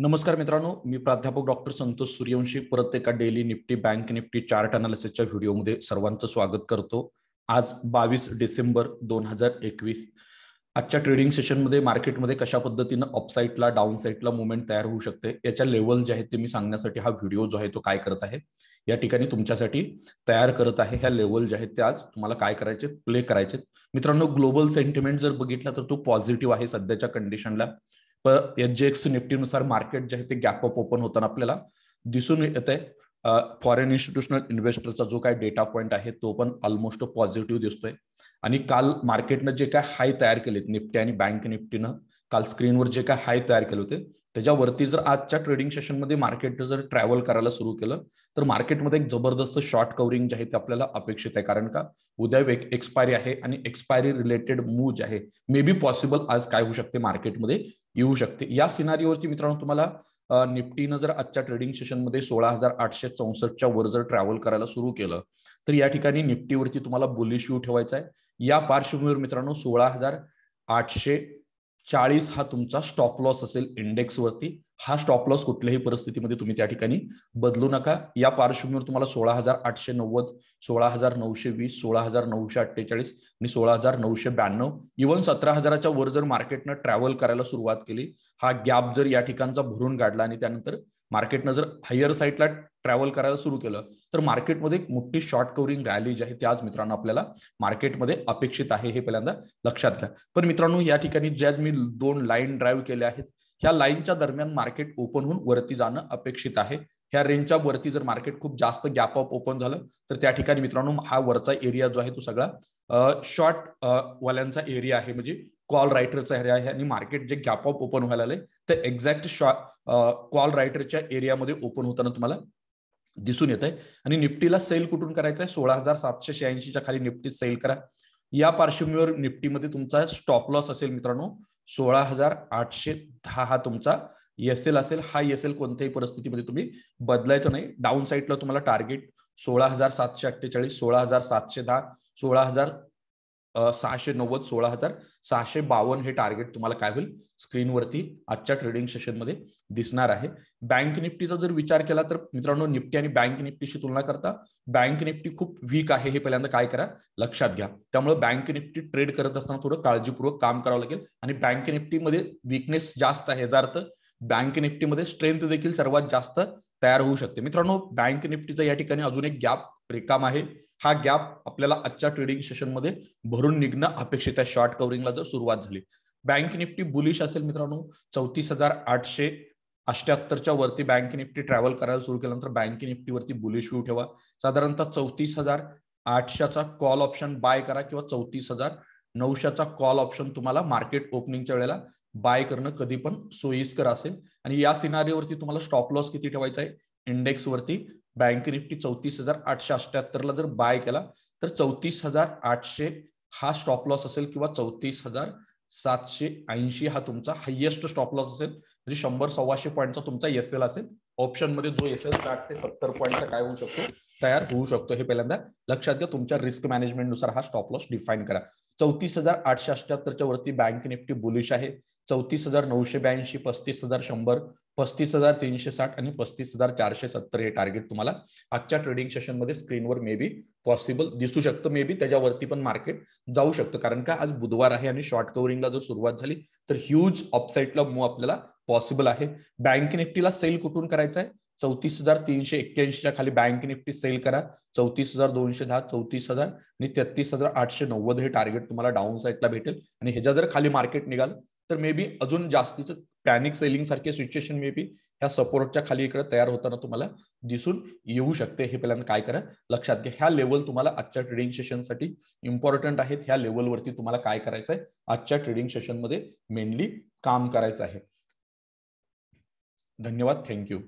नमस्कार मित्रांनो मी प्राध्यापक डॉक्टर संतोष सूर्यवंशी परत एका daily Nifty bank Nifty chart अनालिसिसच्या व्हिडिओमध्ये सर्वांचं स्वागत करतो आज बावीस डिसेंबर दोन हजार एकवीस आजच्या ट्रेडिंग सेशनमध्ये मार्केटमध्ये कशा पद्धतीनं अपसाईटला डाऊन साईडला मुवमेंट तयार होऊ शकते याच्या लेवल जे आहेत ते मी सांगण्यासाठी हा व्हिडिओ जो आहे तो काय करत आहे या ठिकाणी तुमच्यासाठी तयार करत आहे ह्या लेवल जे आहेत ते आज तुम्हाला काय करायचे प्ले करायचे मित्रांनो ग्लोबल सेंटिमेंट जर बघितला तर तो पॉझिटिव्ह आहे सध्याच्या कंडिशनला निफ्टी निफ्टीनुसार मार्केट जे आहे ते गॅपअप ओपन होताना आपल्याला दिसून येत आहे फॉरेन इन्स्टिट्यूशनल इन्व्हेस्टरचा जो काय डेटा पॉईंट आहे तो पण ऑलमोस्ट पॉझिटिव्ह दिसतोय आणि काल मार्केटनं जे काय हाय तयार केलेत निफ्टी आणि बँक निफ्टीनं काल स्क्रीनवर जे काय हाय तयार केले होते त्याच्यावरती जर आजच्या ट्रेडिंग सेशनमध्ये मार्केट जर ट्रॅव्हल करायला सुरू केलं तर मार्केटमध्ये एक जबरदस्त शॉर्ट कव्हरिंग जे आहे ते आपल्याला अपेक्षित आहे कारण का उद्या एक एक्सपायरी आहे आणि एक्सपायरी रिलेटेड मूव जे आहे मे बी पॉसिबल आज काय होऊ शकते मार्केटमध्ये येऊ शकते या सिनारीवरती मित्रांनो तुम्हाला निफ्टीनं जर आजच्या ट्रेडिंग सेशनमध्ये सोळा हजार आठशे चौसष्टच्या वर जर ट्रॅव्हल करायला सुरू केलं तर या ठिकाणी निफ्टीवरती तुम्हाला बुलिश व्ह्यू ठेवायचा आहे या पार्श्वभूमीवर मित्रांनो सोळा हजार आठशे चाळीस हा तुमचा स्टॉप लॉस असेल इंडेक्सवरती हा स्टॉप लॉस कुठल्याही परिस्थितीमध्ये तुम्ही त्या ठिकाणी बदलू नका या पार्श्वभूमीवर तुम्हाला सोळा हजार आठशे नव्वद सोळा हजार नऊशे वीस सोळा हजार नऊशे अठ्ठेचाळीस आणि सोळा हजार नऊशे ब्याण्णव इव्हन सतरा हजाराच्या वर जर मार्केटनं ट्रॅव्हल करायला सुरुवात केली हा गॅप जर या ठिकाणचा भरून काढला आणि त्यानंतर मार्केटनं जर हायर साईडला ट्रॅव्हल करायला सुरू केलं तर मार्केटमध्ये एक मोठी शॉर्ट कवरिंग रॅली जी आहे ती आज मित्रांनो आपल्याला मार्केटमध्ये अपेक्षित आहे हे पहिल्यांदा लक्षात घ्या पण मित्रांनो या ठिकाणी ज्या मी दोन लाईन ड्राईव्ह केल्या आहेत ह्या लाईनच्या दरम्यान मार्केट ओपन होऊन वरती जाणं अपेक्षित आहे ह्या रेंजच्या वरती जर मार्केट खूप जास्त गॅप अप ओपन झालं तर त्या ठिकाणी मित्रांनो हा वरचा एरिया जो आहे तो सगळा शॉर्ट वाल्यांचा एरिया आहे म्हणजे कॉल रायटरचा एरिया आहे आणि मार्केट जे गॅप ऑफ ओपन व्हायला आलंय ते एक्झॅक्ट शॉर्ट कॉल रायटरच्या एरियामध्ये ओपन होताना तुम्हाला दिसून येत आहे आणि निफ्टीला सेल कुठून करायचं आहे सोळा हजार सातशे शहाऐंशीच्या खाली निफ्टी सेल करा या पार्श्वभूमीवर निफ्टीमध्ये तुमचा स्टॉप लॉस असेल मित्रांनो सोळा हजार आठशे दहा हा तुमचा येसेल असेल हा एल कोणत्याही परिस्थितीमध्ये तुम्ही बदलायचं नाही डाऊन साईडला तुम्हाला टार्गेट सोळा हजार सातशे अठ्ठेचाळीस सोळा हजार सातशे दहा सोळा हजार सहाशे नव्वद सोळा हजार सहाशे बावन्न हे टार्गेट तुम्हाला काय होईल स्क्रीनवरती आजच्या ट्रेडिंग सेशनमध्ये दिसणार आहे बँक निफ्टीचा जर विचार केला तर मित्रांनो निफ्टी आणि बँक निफ्टीशी तुलना करता बँक निफ्टी खूप वीक आहे हे पहिल्यांदा काय करा लक्षात घ्या त्यामुळे बँक निफ्टी ट्रेड करत असताना थोडं काळजीपूर्वक काम करावं लागेल आणि बँक निफ्टीमध्ये वीकनेस जास्त आहे याचा अर्थ बँक निफ्टीमध्ये स्ट्रेंथ देखील सर्वात जास्त तयार होऊ शकते मित्रांनो बँक निफ्टीचा या ठिकाणी अजून एक गॅप रिकाम आहे हा गॅप आपल्याला आजच्या ट्रेडिंग सेशन मध्ये भरून निघणं अपेक्षित आहे शॉर्ट कव्हरिंगला जर सुरुवात झाली बँक निफ्टी बुलिश असेल मित्रांनो चौतीस हजार आठशे अष्ट्याहत्तरच्या वरती बँक निफ्टी ट्रॅव्हल करायला सुरू केल्यानंतर बँक निफ्टीवरती बुलिश व्यू ठेवा साधारणतः चौतीस हजार आठशेचा कॉल ऑप्शन बाय करा किंवा चौतीस हजार नऊशेचा कॉल ऑप्शन तुम्हाला मार्केट ओपनिंगच्या वेळेला बाय करणं कधी पण सोयीस्कर असेल आणि या सिनारीवरती तुम्हाला स्टॉप लॉस किती ठेवायचा आहे इंडेक्स वरती बँक निफ्टी चौतीस हजार आठशे ला जर बाय केला तर चौतीस हजार आठशे हा स्टॉप लॉस असेल किंवा चौतीस हजार सातशे ऐंशी हा तुमचा हायएस्ट स्टॉप लॉस असेल म्हणजे शंभर सव्वाशे पॉईंटचा तुमचा एस एल असेल ऑप्शन मध्ये जो एस एल साठ ते सत्तर पॉईंटचा काय होऊ शकतो तयार होऊ शकतो हे पहिल्यांदा लक्षात घ्या तुमच्या रिस्क मॅनेजमेंट नुसार हा स्टॉप लॉस डिफाईन करा चौतीस हजार आठशे अठ्याहत्तरच्या वरती बँक निफ्टी बुलिश आहे चौतीस हजार नऊशे ब्याऐंशी पस्तीस हजार शंभर पस्तीस हजार तीनशे साठ आणि पस्तीस हजार चारशे सत्तर हे टार्गेट तुम्हाला आजच्या ट्रेडिंग सेशनमध्ये स्क्रीनवर मे बी पॉसिबल दिसू शकतं मे बी त्याच्यावरती पण मार्केट जाऊ शकतं कारण का आज बुधवार आहे आणि शॉर्ट कवरिंगला जर सुरुवात झाली तर ह्यूज ऑपसाईटला मूव आपल्याला पॉसिबल आहे बँक निफ्टीला सेल कुठून करायचं आहे चौतीस हजार तीनशे एक्क्याऐंशीच्या खाली बँक निफ्टी सेल करा चौतीस हजार दोनशे दहा चौतीस हजार आणि तेहतीस हजार आठशे नव्वद हे टार्गेट तुम्हाला डाऊन साईडला भेटेल आणि ह्याच्या जर खाली मार्केट निघाल तर मे बी अजून जास्तीचं पॅनिक सेलिंग सारखे सिच्युएशन मे बी ह्या सपोर्टच्या खाली इकडे तयार होताना तुम्हाला दिसून येऊ शकते हे पहिल्यांदा काय करा लक्षात घ्या ह्या लेवल तुम्हाला आजच्या ट्रेडिंग सेशनसाठी इम्पॉर्टंट आहेत ह्या लेवलवरती तुम्हाला काय करायचं आहे आजच्या ट्रेडिंग सेशनमध्ये मेनली काम करायचं आहे धन्यवाद थँक्यू